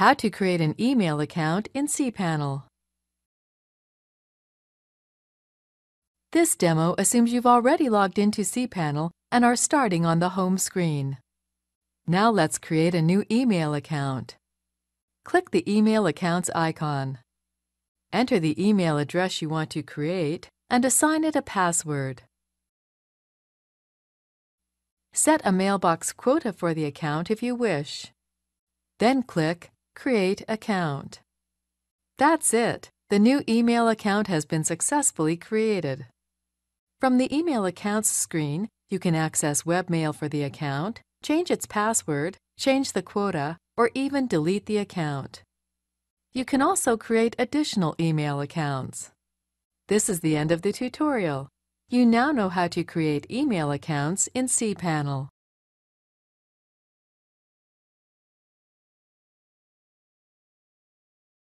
How to create an email account in cPanel. This demo assumes you've already logged into cPanel and are starting on the home screen. Now let's create a new email account. Click the Email Accounts icon. Enter the email address you want to create and assign it a password. Set a mailbox quota for the account if you wish. Then click Create account. That's it. The new email account has been successfully created. From the Email Accounts screen, you can access webmail for the account, change its password, change the quota, or even delete the account. You can also create additional email accounts. This is the end of the tutorial. You now know how to create email accounts in cPanel.